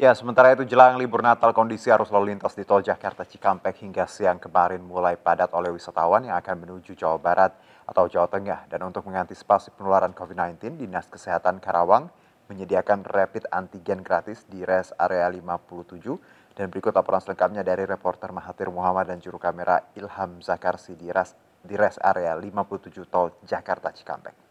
Ya, sementara itu jelang libur Natal kondisi arus lalu lintas di tol Jakarta Cikampek hingga siang kemarin mulai padat oleh wisatawan yang akan menuju Jawa Barat atau Jawa Tengah. Dan untuk mengantisipasi penularan COVID-19, Dinas Kesehatan Karawang menyediakan rapid antigen gratis di res area 57. Dan berikut laporan selengkapnya dari reporter Mahathir Muhammad dan juru kamera Ilham Zakarsi di res, di res area 57 tol Jakarta Cikampek.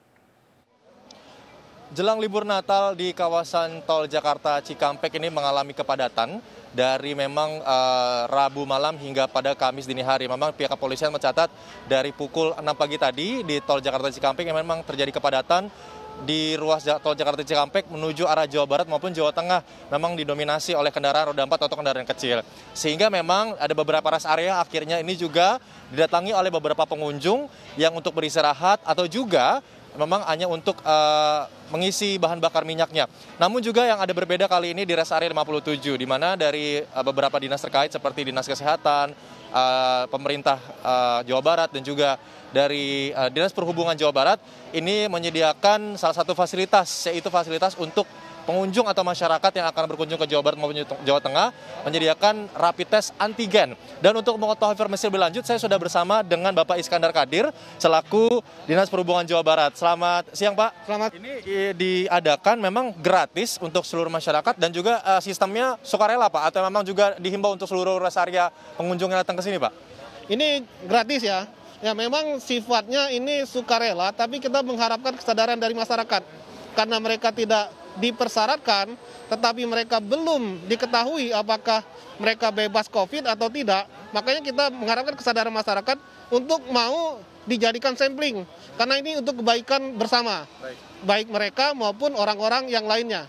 Jelang libur Natal di kawasan Tol Jakarta Cikampek ini mengalami kepadatan dari memang uh, Rabu malam hingga pada Kamis dini hari. Memang pihak kepolisian mencatat dari pukul 6 pagi tadi di Tol Jakarta Cikampek yang memang terjadi kepadatan di ruas tol Jakarta Cikampek menuju arah Jawa Barat maupun Jawa Tengah memang didominasi oleh kendaraan roda empat atau kendaraan kecil. Sehingga memang ada beberapa rest area akhirnya ini juga didatangi oleh beberapa pengunjung yang untuk beristirahat atau juga memang hanya untuk uh, mengisi bahan bakar minyaknya. Namun juga yang ada berbeda kali ini di rest area 57, di mana dari uh, beberapa dinas terkait seperti dinas kesehatan, uh, pemerintah uh, Jawa Barat dan juga dari uh, dinas perhubungan Jawa Barat ini menyediakan salah satu fasilitas yaitu fasilitas untuk pengunjung atau masyarakat yang akan berkunjung ke Jawa Barat maupun Jawa Tengah menyediakan rapid test antigen. Dan untuk mengetahui informasi lebih lanjut, saya sudah bersama dengan Bapak Iskandar Kadir selaku Dinas Perhubungan Jawa Barat. Selamat siang Pak. Selamat. Ini diadakan memang gratis untuk seluruh masyarakat dan juga uh, sistemnya sukarela Pak atau memang juga dihimbau untuk seluruh rest area pengunjung yang datang ke sini Pak? Ini gratis ya. Ya memang sifatnya ini sukarela, tapi kita mengharapkan kesadaran dari masyarakat. Karena mereka tidak dipersyaratkan, tetapi mereka belum diketahui apakah mereka bebas COVID atau tidak, makanya kita mengharapkan kesadaran masyarakat untuk mau dijadikan sampling, karena ini untuk kebaikan bersama, baik, baik mereka maupun orang-orang yang lainnya.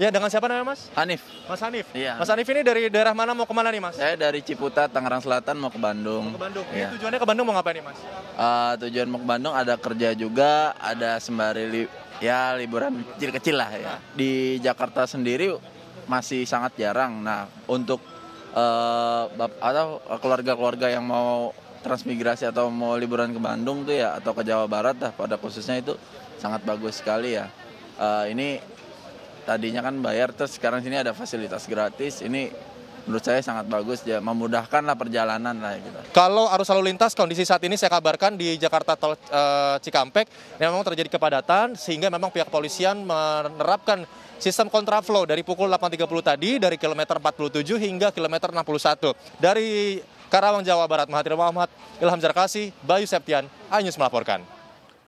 Ya, dengan siapa namanya Mas? Hanif. Mas Hanif. Iya. Mas Hanif ini dari daerah mana mau kemana nih Mas? Saya dari Ciputa, Tangerang Selatan mau ke Bandung. Mau ke Bandung. Iya. tujuannya ke Bandung mau ngapain nih Mas? Uh, tujuan mau ke Bandung ada kerja juga, ada sembari li ya liburan kecil-kecil lah ya. Di Jakarta sendiri masih sangat jarang. Nah, untuk uh, keluarga-keluarga yang mau transmigrasi atau mau liburan ke Bandung tuh ya atau ke Jawa Barat lah pada khususnya itu sangat bagus sekali ya. Uh, ini tadinya kan bayar terus sekarang sini ada fasilitas gratis. Ini menurut saya sangat bagus ya memudahkan lah perjalanan lah gitu. Kalau arus lalu lintas kondisi saat ini saya kabarkan di Jakarta Tol e, Cikampek memang terjadi kepadatan sehingga memang pihak kepolisian menerapkan sistem kontraflow dari pukul 8.30 tadi dari kilometer 47 hingga kilometer 61. Dari Karawang Jawa Barat Mahathir Muhammad, Ilham Zarkasi, Bayu Septian, Anyus melaporkan.